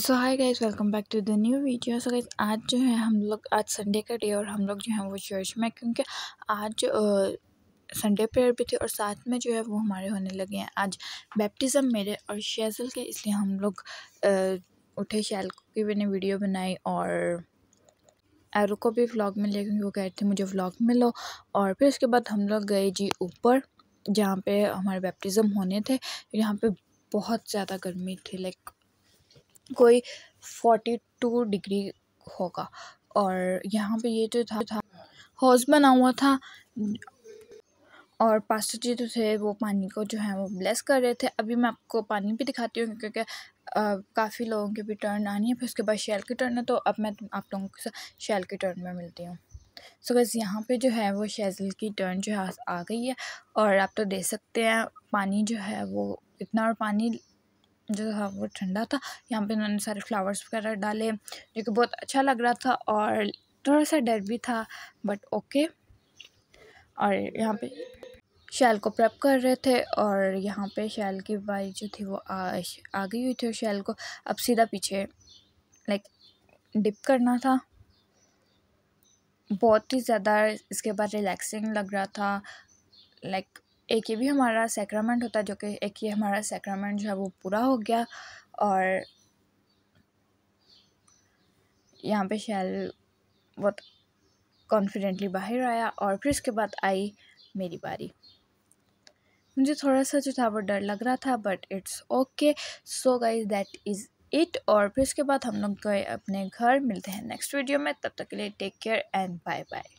so hi guys welcome back to the new video so guys आज जो है हम लोग आज संडे का डे और हम लोग जो है वो चर्च में क्योंकि आज संडे प्रेयर भी थे और साथ में जो है वो हमारे होने लगे हैं आज बैप्टिज़म मेरे और शेजल के इसलिए हम लोग उठे शैल की मैंने वीडियो बनाई और एरो को भी व्लॉग में ले क्योंकि वो कह रहे थे मुझे व्लॉग में लो और फिर उसके बाद हम लोग गए जी ऊपर जहाँ पे हमारे बैप्टिज़म होने थे यहाँ पे बहुत ज़्यादा गर्मी थी लाइक कोई फोर्टी टू डिग्री होगा और यहाँ पे ये जो था था हौज बना हुआ था और पास्टर जी जो थे वो पानी को जो है वो ब्लेस कर रहे थे अभी मैं आपको पानी भी दिखाती हूँ क्योंकि काफ़ी लोगों की भी टर्न आनी है फिर उसके बाद शैल की टर्न है तो अब मैं आप लोगों के साथ शैल की टर्न में मिलती हूँ सो बस यहाँ पे जो है वो शेजल की टर्न जो है आ गई है और आप तो देख सकते हैं पानी जो है वो इतना और पानी जो था वो ठंडा था यहाँ पे उन्होंने सारे फ्लावर्स वगैरह डाले जो कि बहुत अच्छा लग रहा था और थोड़ा सा डर भी था बट ओके और यहाँ पे शैल को प्रेप कर रहे थे और यहाँ पे शैल की बारी जो थी वो आ, आ गई हुई थी और शैल को अब सीधा पीछे लाइक डिप करना था बहुत ही ज़्यादा इसके बाद रिलैक्सिंग लग रहा था लाइक एक ये भी हमारा सैक्रामेंट होता है जो कि एक ये हमारा सैक्रामेंट जो है वो पूरा हो गया और यहाँ पे शैल बहुत कॉन्फिडेंटली बाहर आया और फिर उसके बाद आई मेरी बारी मुझे थोड़ा सा जो था वो डर लग रहा था but it's okay so guys that is it और फिर उसके बाद हम लोग गए अपने घर मिलते हैं नेक्स्ट वीडियो में तब तक के लिए take care and bye bye